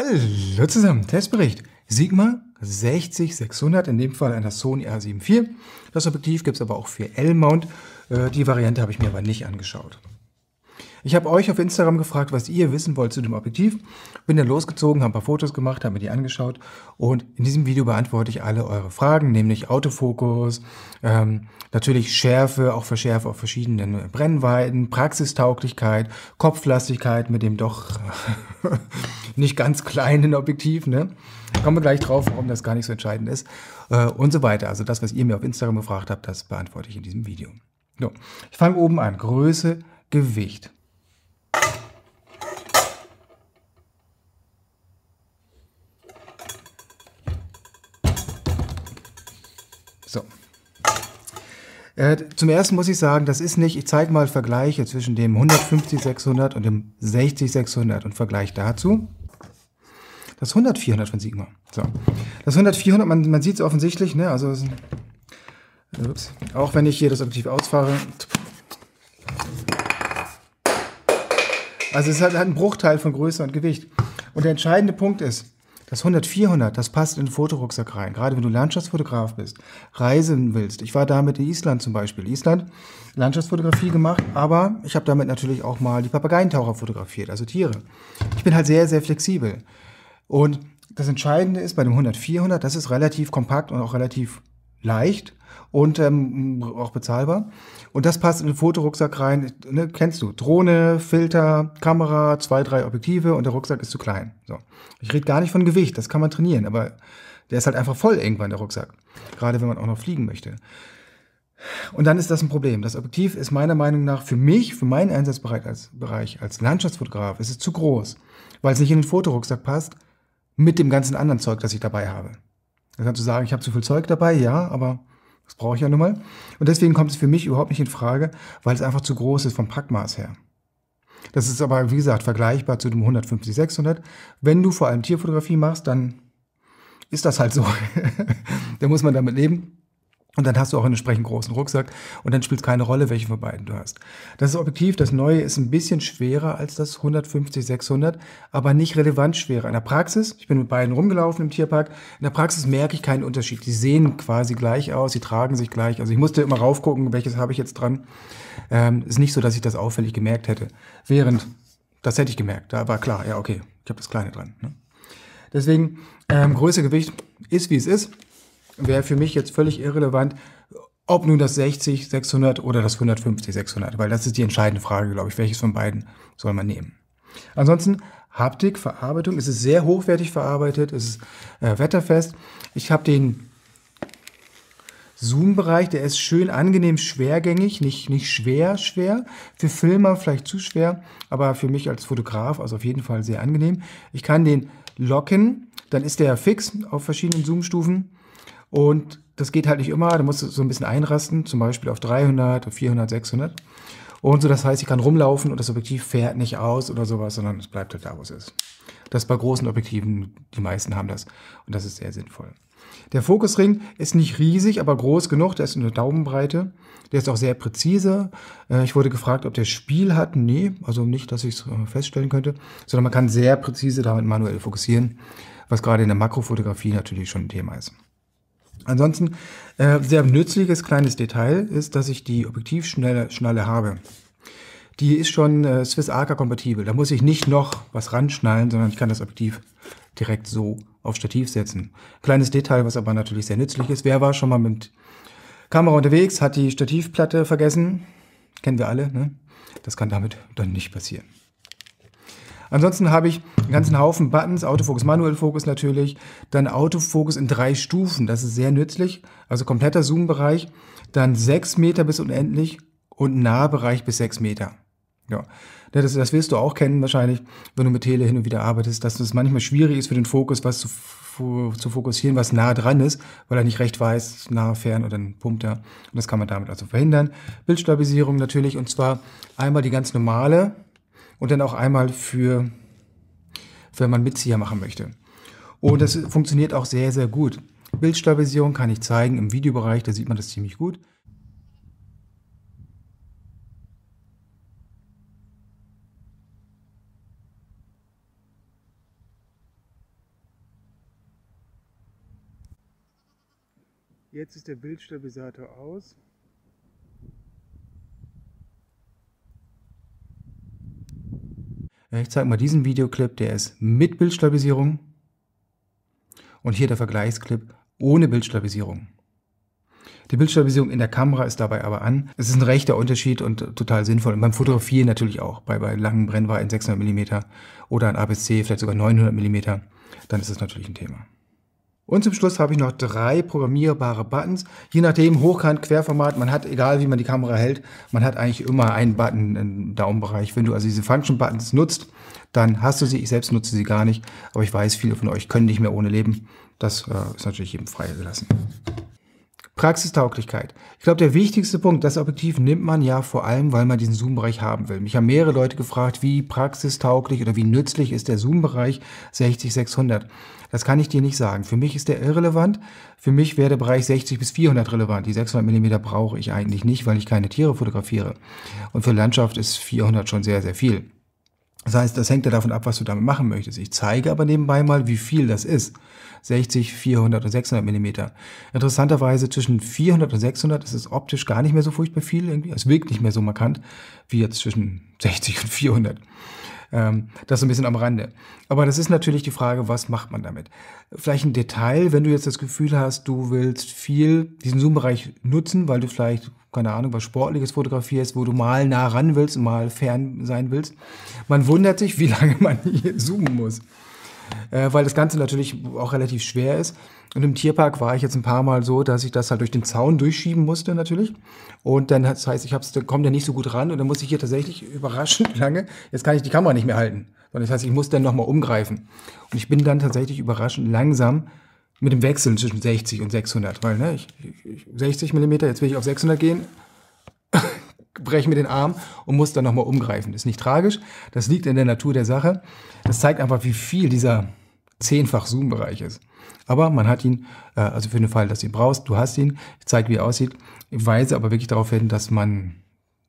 Hallo zusammen, Testbericht. Sigma 60600, in dem Fall einer Sony A74. Das Objektiv gibt es aber auch für L-Mount. Äh, die Variante habe ich mir aber nicht angeschaut. Ich habe euch auf Instagram gefragt, was ihr wissen wollt zu dem Objektiv. Bin dann losgezogen, habe ein paar Fotos gemacht, habe mir die angeschaut und in diesem Video beantworte ich alle eure Fragen, nämlich Autofokus, ähm, natürlich Schärfe, auch Verschärfe auf verschiedenen Brennweiten, Praxistauglichkeit, Kopflastigkeit mit dem doch nicht ganz kleinen Objektiv. Ne? Kommen wir gleich drauf, warum das gar nicht so entscheidend ist äh, und so weiter. Also das, was ihr mir auf Instagram gefragt habt, das beantworte ich in diesem Video. So, ich fange oben an. Größe, Gewicht. Äh, zum ersten muss ich sagen, das ist nicht, ich zeige mal Vergleiche zwischen dem 150-600 und dem 60-600 und Vergleich dazu. Das 100-400 von Sigma. So. Das 100-400, man, man sieht es offensichtlich, ne? also äh, ups, auch wenn ich hier das Objektiv ausfahre. Also es hat, hat einen Bruchteil von Größe und Gewicht. Und der entscheidende Punkt ist, das 100-400, das passt in den Fotorucksack rein. Gerade wenn du Landschaftsfotograf bist, reisen willst. Ich war damit in Island zum Beispiel. Island, Landschaftsfotografie gemacht, aber ich habe damit natürlich auch mal die Papageientaucher fotografiert, also Tiere. Ich bin halt sehr, sehr flexibel. Und das Entscheidende ist bei dem 100-400, das ist relativ kompakt und auch relativ leicht und ähm, auch bezahlbar. Und das passt in den Fotorucksack rein. Ne, kennst du? Drohne, Filter, Kamera, zwei, drei Objektive und der Rucksack ist zu klein. So. Ich rede gar nicht von Gewicht, das kann man trainieren, aber der ist halt einfach voll irgendwann, der Rucksack. Gerade wenn man auch noch fliegen möchte. Und dann ist das ein Problem. Das Objektiv ist meiner Meinung nach für mich, für meinen Einsatzbereich als, Bereich, als Landschaftsfotograf, ist es zu groß, weil es nicht in den Fotorucksack passt mit dem ganzen anderen Zeug, das ich dabei habe. Dann kannst du sagen, ich habe zu viel Zeug dabei, ja, aber das brauche ich ja nun mal. Und deswegen kommt es für mich überhaupt nicht in Frage, weil es einfach zu groß ist vom Packmaß her. Das ist aber, wie gesagt, vergleichbar zu dem 150-600. Wenn du vor allem Tierfotografie machst, dann ist das halt so. da muss man damit leben. Und dann hast du auch einen entsprechend großen Rucksack und dann spielt es keine Rolle, welchen von beiden du hast. Das ist objektiv. Das neue ist ein bisschen schwerer als das 150, 600, aber nicht relevant schwerer. In der Praxis, ich bin mit beiden rumgelaufen im Tierpark, in der Praxis merke ich keinen Unterschied. Die sehen quasi gleich aus, sie tragen sich gleich. Also ich musste immer raufgucken, welches habe ich jetzt dran. Ähm, ist nicht so, dass ich das auffällig gemerkt hätte. Während, das hätte ich gemerkt, da war klar, ja okay, ich habe das Kleine dran. Ne? Deswegen, ähm, Größe, Gewicht ist, wie es ist wäre für mich jetzt völlig irrelevant, ob nun das 60, 600 oder das 150, 600, weil das ist die entscheidende Frage, glaube ich, welches von beiden soll man nehmen. Ansonsten Haptik, Verarbeitung, es ist sehr hochwertig verarbeitet, es ist äh, wetterfest. Ich habe den Zoom-Bereich, der ist schön angenehm schwergängig, nicht, nicht schwer, schwer. Für Filmer vielleicht zu schwer, aber für mich als Fotograf, also auf jeden Fall sehr angenehm. Ich kann den locken, dann ist der fix auf verschiedenen Zoom-Stufen. Und das geht halt nicht immer, da musst du so ein bisschen einrasten, zum Beispiel auf 300, 400, 600. Und so, das heißt, ich kann rumlaufen und das Objektiv fährt nicht aus oder sowas, sondern es bleibt halt da, wo es ist. Das bei großen Objektiven, die meisten haben das und das ist sehr sinnvoll. Der Fokusring ist nicht riesig, aber groß genug, der ist in der Daumenbreite. Der ist auch sehr präzise. Äh, ich wurde gefragt, ob der Spiel hat. Nee, also nicht, dass ich es äh, feststellen könnte, sondern man kann sehr präzise damit manuell fokussieren, was gerade in der Makrofotografie natürlich schon ein Thema ist. Ansonsten, äh, sehr nützliches kleines Detail ist, dass ich die Objektivschnalle Schnalle habe. Die ist schon äh, Swiss Arca kompatibel. Da muss ich nicht noch was ranschnallen, sondern ich kann das Objektiv direkt so auf Stativ setzen. Kleines Detail, was aber natürlich sehr nützlich ist. Wer war schon mal mit Kamera unterwegs, hat die Stativplatte vergessen? Kennen wir alle, ne? Das kann damit dann nicht passieren. Ansonsten habe ich einen ganzen Haufen Buttons, Autofokus, Manuelfokus natürlich, dann Autofokus in drei Stufen, das ist sehr nützlich, also kompletter Zoom-Bereich, dann sechs Meter bis unendlich und Nahbereich bis sechs Meter. Ja, das, das wirst du auch kennen wahrscheinlich, wenn du mit Tele hin und wieder arbeitest, dass es manchmal schwierig ist für den Fokus, was zu, zu fokussieren, was nah dran ist, weil er nicht recht weiß, nah, fern oder ein Punkt da. Und das kann man damit also verhindern. Bildstabilisierung natürlich und zwar einmal die ganz normale, und dann auch einmal für, wenn man Mitzieher machen möchte. Und das funktioniert auch sehr, sehr gut. Bildstabilisierung kann ich zeigen im Videobereich, da sieht man das ziemlich gut. Jetzt ist der Bildstabilisator aus. Äh, ich zeige mal diesen Videoclip, der ist mit Bildstabilisierung. Und hier der Vergleichsclip ohne Bildstabilisierung. Die Bildstabilisierung in der Kamera ist dabei aber an. Es ist ein rechter Unterschied und total sinnvoll. Und beim Fotografieren natürlich auch, bei, bei langen Brennweiten 600 mm oder ein ABC vielleicht sogar 900 mm, dann ist es natürlich ein Thema. Und zum Schluss habe ich noch drei programmierbare Buttons. Je nachdem, Hochkant, Querformat, man hat, egal wie man die Kamera hält, man hat eigentlich immer einen Button im Daumenbereich. Wenn du also diese Function-Buttons nutzt, dann hast du sie. Ich selbst nutze sie gar nicht, aber ich weiß, viele von euch können nicht mehr ohne leben. Das äh, ist natürlich jedem freigelassen. Praxistauglichkeit. Ich glaube, der wichtigste Punkt, das Objektiv nimmt man ja vor allem, weil man diesen Zoom-Bereich haben will. Mich haben mehrere Leute gefragt, wie praxistauglich oder wie nützlich ist der Zoom-Bereich 60-600. Das kann ich dir nicht sagen. Für mich ist der irrelevant. Für mich wäre der Bereich 60 bis 400 relevant. Die 600 mm brauche ich eigentlich nicht, weil ich keine Tiere fotografiere. Und für Landschaft ist 400 schon sehr, sehr viel. Das heißt, das hängt ja davon ab, was du damit machen möchtest. Ich zeige aber nebenbei mal, wie viel das ist. 60, 400 und 600 Millimeter. Interessanterweise zwischen 400 und 600 ist es optisch gar nicht mehr so furchtbar viel. Irgendwie. Es wirkt nicht mehr so markant wie jetzt zwischen 60 und 400. Ähm, das ist ein bisschen am Rande. Aber das ist natürlich die Frage, was macht man damit? Vielleicht ein Detail, wenn du jetzt das Gefühl hast, du willst viel diesen Zoom-Bereich nutzen, weil du vielleicht, keine Ahnung, was Sportliches fotografierst, wo du mal nah ran willst und mal fern sein willst. Man wundert sich, wie lange man hier zoomen muss äh, weil das Ganze natürlich auch relativ schwer ist. Und im Tierpark war ich jetzt ein paar Mal so, dass ich das halt durch den Zaun durchschieben musste natürlich. Und dann das heißt, ich hab's, komme da nicht so gut ran und dann muss ich hier tatsächlich überraschend lange, jetzt kann ich die Kamera nicht mehr halten. Sondern das heißt, ich muss dann nochmal umgreifen. Und ich bin dann tatsächlich überraschend langsam mit dem Wechseln zwischen 60 und 600. Weil, ne, ich, ich, 60 Millimeter, jetzt will ich auf 600 gehen. breche mir den Arm und muss dann nochmal umgreifen. Das ist nicht tragisch, das liegt in der Natur der Sache. Das zeigt einfach, wie viel dieser zehnfach Zoom-Bereich ist. Aber man hat ihn, äh, also für den Fall, dass du ihn brauchst, du hast ihn, ich zeige, wie er aussieht, ich weise aber wirklich darauf hin, dass man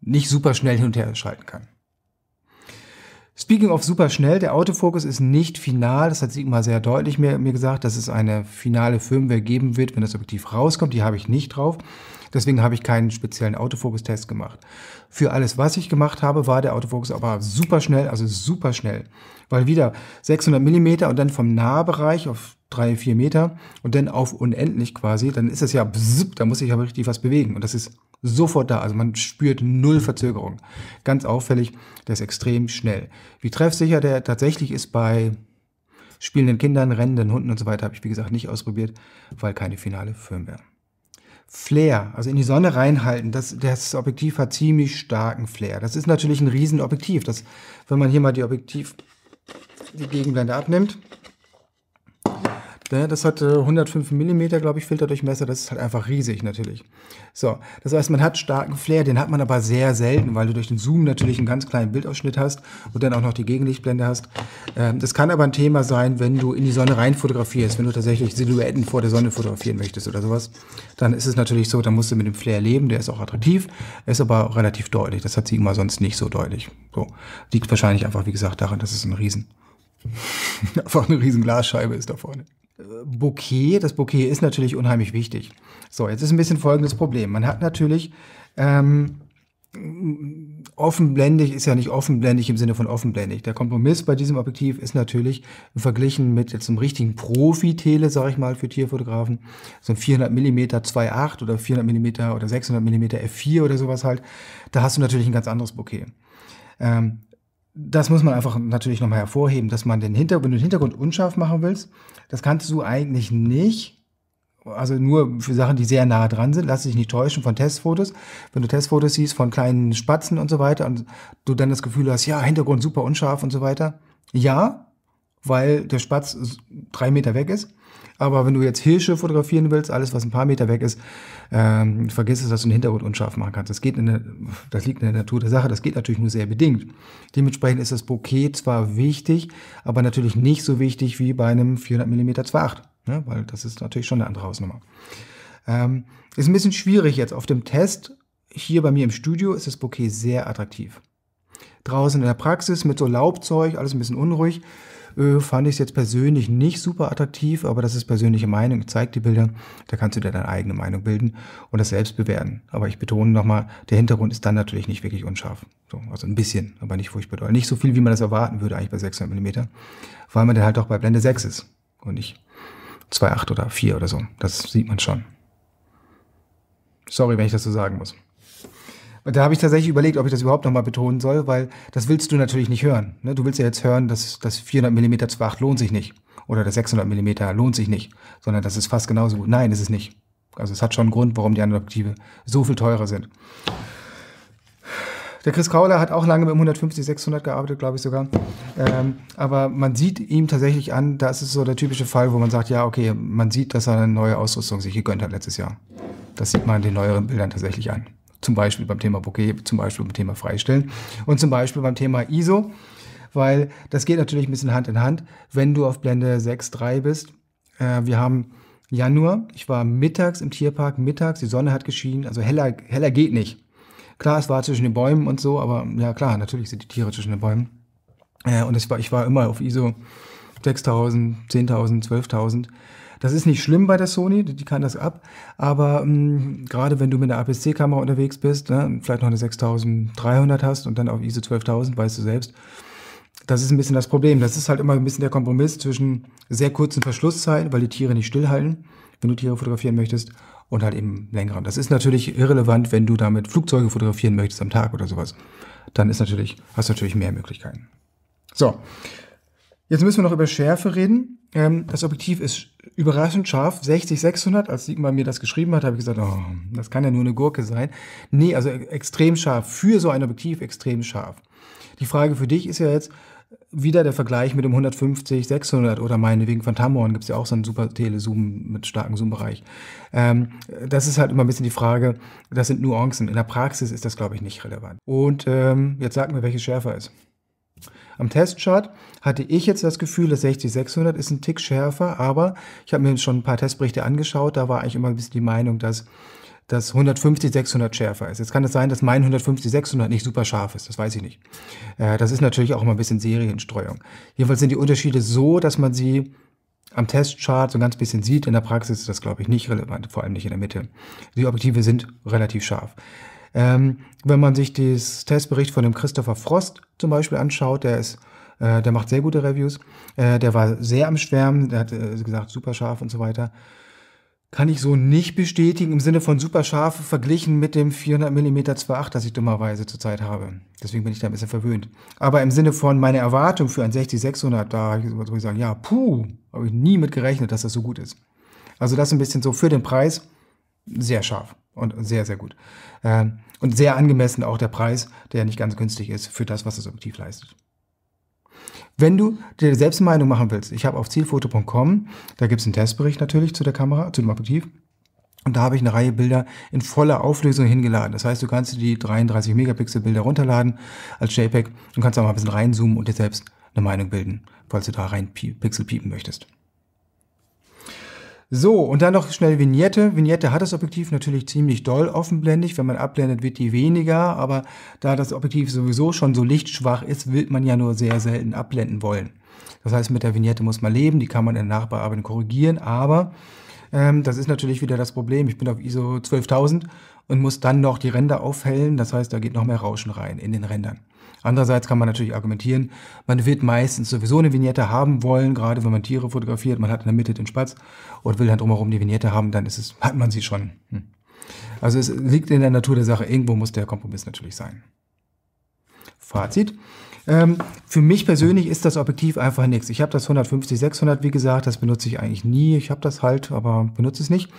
nicht super schnell hin und her schalten kann. Speaking of super schnell, der Autofokus ist nicht final, das hat Sigmar sehr deutlich mir, mir gesagt, dass es eine finale Firmware geben wird, wenn das Objektiv rauskommt, die habe ich nicht drauf. Deswegen habe ich keinen speziellen Autofokus-Test gemacht. Für alles, was ich gemacht habe, war der Autofokus aber super schnell, also super schnell. Weil wieder 600 Millimeter und dann vom Nahbereich auf drei, vier Meter und dann auf unendlich quasi, dann ist es ja, bzzz, da muss ich aber richtig was bewegen und das ist sofort da. Also man spürt null Verzögerung. Ganz auffällig, der ist extrem schnell. Wie treffsicher der tatsächlich ist bei spielenden Kindern, rennenden Hunden und so weiter, habe ich wie gesagt nicht ausprobiert, weil keine finale Firmware. Flair, also in die Sonne reinhalten, das, das Objektiv hat ziemlich starken Flair. Das ist natürlich ein Riesenobjektiv. Das, wenn man hier mal die Objektiv, die Gegenblende abnimmt, Ne, das hat 105 mm, glaube ich, Filterdurchmesser. Das ist halt einfach riesig natürlich. So, das heißt, man hat starken Flair, den hat man aber sehr selten, weil du durch den Zoom natürlich einen ganz kleinen Bildausschnitt hast und dann auch noch die Gegenlichtblende hast. Ähm, das kann aber ein Thema sein, wenn du in die Sonne rein fotografierst, wenn du tatsächlich Silhouetten vor der Sonne fotografieren möchtest oder sowas. Dann ist es natürlich so, dann musst du mit dem Flair leben, der ist auch attraktiv, ist aber relativ deutlich. Das hat sie immer sonst nicht so deutlich. So, liegt wahrscheinlich einfach, wie gesagt, daran, dass es ein Riesen einfach eine riesen Glasscheibe ist da vorne. Bouquet, das Bouquet ist natürlich unheimlich wichtig. So, jetzt ist ein bisschen folgendes Problem. Man hat natürlich ähm, offenblendig, ist ja nicht offenblendig im Sinne von offenblendig. Der Kompromiss bei diesem Objektiv ist natürlich verglichen mit jetzt einem richtigen Profi-Tele, sag ich mal, für Tierfotografen, so ein 400 mm 2.8 oder 400 mm oder 600 mm F4 oder sowas halt, da hast du natürlich ein ganz anderes Bouquet. Ähm, das muss man einfach natürlich nochmal hervorheben, dass man den Hintergrund, wenn du den Hintergrund unscharf machen willst, das kannst du eigentlich nicht. Also nur für Sachen, die sehr nah dran sind, lass dich nicht täuschen von Testfotos. Wenn du Testfotos siehst von kleinen Spatzen und so weiter und du dann das Gefühl hast, ja, Hintergrund super unscharf und so weiter. Ja, weil der Spatz drei Meter weg ist. Aber wenn du jetzt Hirsche fotografieren willst, alles, was ein paar Meter weg ist, ähm, vergiss es, dass du den Hintergrund unscharf machen kannst. Das, geht in der, das liegt in der Natur der Sache, das geht natürlich nur sehr bedingt. Dementsprechend ist das Bouquet zwar wichtig, aber natürlich nicht so wichtig wie bei einem 400 mm 2.8, ne? weil das ist natürlich schon eine andere Hausnummer. Ähm, ist ein bisschen schwierig jetzt. Auf dem Test hier bei mir im Studio ist das Bouquet sehr attraktiv. Draußen in der Praxis mit so Laubzeug, alles ein bisschen unruhig, fand ich es jetzt persönlich nicht super attraktiv, aber das ist persönliche Meinung. Ich zeige die Bilder, da kannst du dir deine eigene Meinung bilden und das selbst bewerten. Aber ich betone nochmal, der Hintergrund ist dann natürlich nicht wirklich unscharf. So, also ein bisschen, aber nicht furchtbar doll. Nicht so viel, wie man das erwarten würde eigentlich bei 600 mm, weil man dann halt auch bei Blende 6 ist und nicht 2,8 oder 4 oder so. Das sieht man schon. Sorry, wenn ich das so sagen muss da habe ich tatsächlich überlegt, ob ich das überhaupt nochmal betonen soll, weil das willst du natürlich nicht hören. Ne? Du willst ja jetzt hören, dass das 400 mm zu 8 lohnt sich nicht. Oder das 600 mm lohnt sich nicht. Sondern das ist fast genauso gut. Nein, ist es nicht. Also es hat schon einen Grund, warum die anderen Objektive so viel teurer sind. Der Chris Kauler hat auch lange mit dem 150-600 gearbeitet, glaube ich sogar. Ähm, aber man sieht ihm tatsächlich an, das ist so der typische Fall, wo man sagt, ja, okay, man sieht, dass er eine neue Ausrüstung sich gegönnt hat letztes Jahr. Das sieht man in den neueren Bildern tatsächlich an zum Beispiel beim Thema Bokeh, zum Beispiel beim Thema Freistellen und zum Beispiel beim Thema ISO, weil das geht natürlich ein bisschen Hand in Hand, wenn du auf Blende 6.3 bist. Äh, wir haben Januar, ich war mittags im Tierpark, mittags, die Sonne hat geschienen, also heller, heller geht nicht. Klar, es war zwischen den Bäumen und so, aber ja klar, natürlich sind die Tiere zwischen den Bäumen. Äh, und war, ich war immer auf ISO 6000, 10.000, 12.000 das ist nicht schlimm bei der Sony, die kann das ab, aber mh, mm, gerade wenn du mit einer APS-C-Kamera unterwegs bist, ne, vielleicht noch eine 6300 hast und dann auf ISO 12000, weißt du selbst, das ist ein bisschen das Problem. Das ist halt immer ein bisschen der Kompromiss zwischen sehr kurzen Verschlusszeiten, weil die Tiere nicht stillhalten, wenn du Tiere fotografieren möchtest, und halt eben längeren. Das ist natürlich irrelevant, wenn du damit Flugzeuge fotografieren möchtest am Tag oder sowas. Dann ist natürlich, hast du natürlich mehr Möglichkeiten. So, jetzt müssen wir noch über Schärfe reden. Ähm, das Objektiv ist überraschend scharf, 60-600. Als Sigmar mir das geschrieben hat, habe ich gesagt, oh, das kann ja nur eine Gurke sein. Nee, also e-, extrem scharf, für so ein Objektiv extrem scharf. Die Frage für dich ist ja jetzt wieder der Vergleich mit dem 150-600 oder meinetwegen von Tamron gibt es ja auch so einen super Telezoom mit starkem Zoom-Bereich. Ähm, das ist halt immer ein bisschen die Frage, das sind Nuancen. In der Praxis ist das, glaube ich, nicht relevant. Und ähm, jetzt sag mir, welches schärfer ist. Am Testchart hatte ich jetzt das Gefühl, das 60600 ist ein Tick schärfer, aber ich habe mir schon ein paar Testberichte angeschaut, da war eigentlich immer ein bisschen die Meinung, dass das 150-600 schärfer ist. Jetzt kann es sein, dass mein 150-600 nicht super scharf ist, das weiß ich nicht. Äh, das ist natürlich auch immer ein bisschen Serienstreuung. Jedenfalls sind die Unterschiede so, dass man sie am Testchart so ein ganz bisschen sieht. In der Praxis ist das, glaube ich, nicht relevant, vor allem nicht in der Mitte. Die Objektive sind relativ scharf. Ähm, wenn man sich das Testbericht von dem Christopher Frost zum Beispiel anschaut, der ist äh, der macht sehr gute Reviews. Äh, der war sehr am Schwärmen, der hat äh, gesagt, super scharf und so weiter. Kann ich so nicht bestätigen, im Sinne von super scharf verglichen mit dem 400 mm 2.8, das ich dummerweise zurzeit habe. Deswegen bin ich da ein bisschen verwöhnt. Aber im Sinne von meiner Erwartung für ein 60-600, da würde ich sagen, ja, puh, habe ich nie mit gerechnet, dass das so gut ist. Also das ein bisschen so für den Preis sehr scharf und sehr, sehr gut. Ähm, und sehr angemessen auch der Preis, der nicht ganz günstig ist für das, was das Objektiv leistet. Wenn du dir selbst eine Meinung machen willst, ich habe auf zielfoto.com, da gibt es einen Testbericht natürlich zu der Kamera, zu dem Objektiv. Und da habe ich eine Reihe Bilder in voller Auflösung hingeladen. Das heißt, du kannst dir die 33 Megapixel Bilder runterladen als JPEG und kannst da mal ein bisschen reinzoomen und dir selbst eine Meinung bilden, falls du da rein Pixel piepen möchtest. So, und dann noch schnell Vignette. Vignette hat das Objektiv natürlich ziemlich doll offenblendig. Wenn man abblendet, wird die weniger, aber da das Objektiv sowieso schon so lichtschwach ist, will man ja nur sehr selten abblenden wollen. Das heißt, mit der Vignette muss man leben, die kann man in der Nachbearbeitung korrigieren, aber ähm, das ist natürlich wieder das Problem. Ich bin auf ISO 12000 und muss dann noch die Ränder aufhellen. Das heißt, da geht noch mehr Rauschen rein in den Rändern. Andererseits kann man natürlich argumentieren, man wird meistens sowieso eine Vignette haben wollen, gerade wenn man Tiere fotografiert, man hat in der Mitte den Spatz und will dann drumherum die Vignette haben, dann ist es, hat man sie schon. Hm. Also es liegt in der Natur der Sache, irgendwo muss der Kompromiss natürlich sein. Fazit. Ähm, für mich persönlich ist das Objektiv einfach nichts. Ich habe das 150, 600, wie gesagt, das benutze ich eigentlich nie. Ich habe das halt, aber benutze es nicht,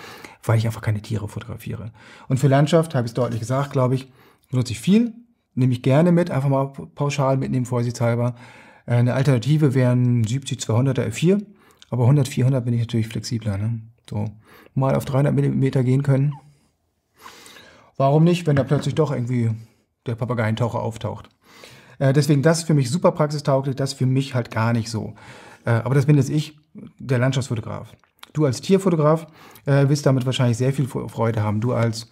weil ich einfach keine Tiere fotografiere. Und für Landschaft, habe ich es deutlich gesagt, glaube ich, benutze ich viel, nehme ich gerne mit, einfach mal pauschal mitnehmen, vorsichtshalber. Äh, eine Alternative wären 70 200er F4, aber 100 400 bin ich natürlich flexibler. Ne? So mal auf 300 Millimeter gehen können. Warum nicht, wenn da plötzlich doch irgendwie der Papageientaucher auftaucht? Äh, deswegen das für mich super praxistauglich, das für mich halt gar nicht so. Äh, aber das bin jetzt ich, der Landschaftsfotograf. Du als Tierfotograf äh, wirst damit wahrscheinlich sehr viel Freude haben. Du als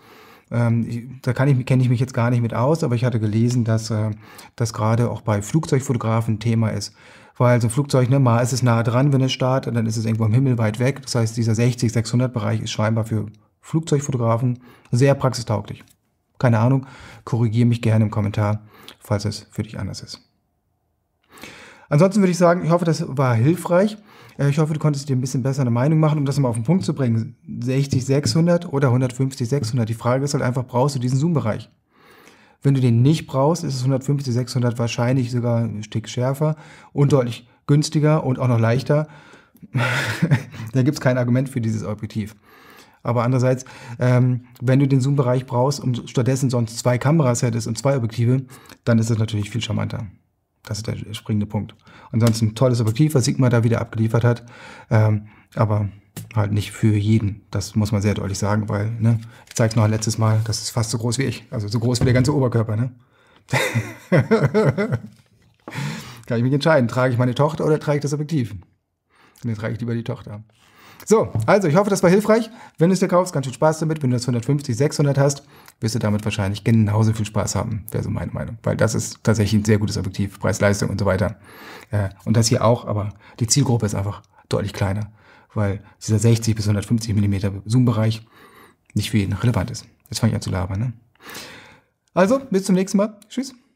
ähm, da kann ich, kenne ich mich jetzt gar nicht mit aus, aber ich hatte gelesen, dass äh, das gerade auch bei Flugzeugfotografen Thema ist. Weil so ein Flugzeug, ne, mal ist es nah dran, wenn es startet, dann ist es irgendwo am Himmel weit weg. Das heißt, dieser 60-600-Bereich ist scheinbar für Flugzeugfotografen sehr praxistauglich. Keine Ahnung, korrigiere mich gerne im Kommentar falls es für dich anders ist. Ansonsten würde ich sagen, ich hoffe, das war hilfreich. Äh, ich hoffe, du konntest dir ein bisschen besser eine Meinung machen, um das mal auf den Punkt zu bringen. 60, 600 oder 150, 600. Die Frage ist halt einfach, brauchst du diesen Zoom-Bereich? Wenn du den nicht brauchst, ist es 150, 600 wahrscheinlich sogar ein Stück schärfer und deutlich günstiger und auch noch leichter. da gibt es kein Argument für dieses Objektiv. Aber andererseits, ähm, wenn du den Zoom-Bereich brauchst und stattdessen sonst zwei Kameras hättest und zwei Objektive, dann ist es natürlich viel charmanter. Das ist der springende Punkt. Ansonsten tolles Objektiv, was Sigma da wieder abgeliefert hat. Ähm, aber halt nicht für jeden. Das muss man sehr deutlich sagen, weil, ne, ich zeige es noch ein letztes Mal, das ist fast so groß wie ich. Also so groß wie der ganze Oberkörper, ne? Kann ich mich entscheiden, trage ich meine Tochter oder trage ich das Objektiv? Dann trage ich lieber die Tochter. So, also ich hoffe, das war hilfreich. Wenn du es dir kaufst, ganz viel Spaß damit. Wenn du das 150, 600 hast, wirst du damit wahrscheinlich genauso viel Spaß haben, wäre so meine Meinung. Weil das ist tatsächlich ein sehr gutes Objektiv, Preis-Leistung und so weiter. Äh, und das hier auch, aber die Zielgruppe ist einfach deutlich kleiner, weil dieser 60 bis 150 Millimeter Zoom-Bereich nicht für jeden relevant ist. Jetzt fange ich an zu labern. Ne? Also, bis zum nächsten Mal. Tschüss.